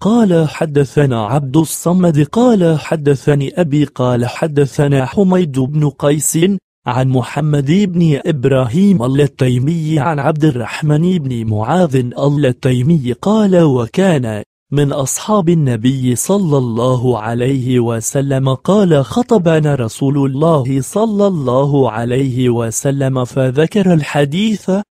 قال حدثنا عبد الصمد قال حدثني أبي قال حدثنا حميد بن قيس عن محمد بن إبراهيم اللتيمي عن عبد الرحمن بن معاذ اللتيمي قال وكان من أصحاب النبي صلى الله عليه وسلم قال خطبنا رسول الله صلى الله عليه وسلم فذكر الحديث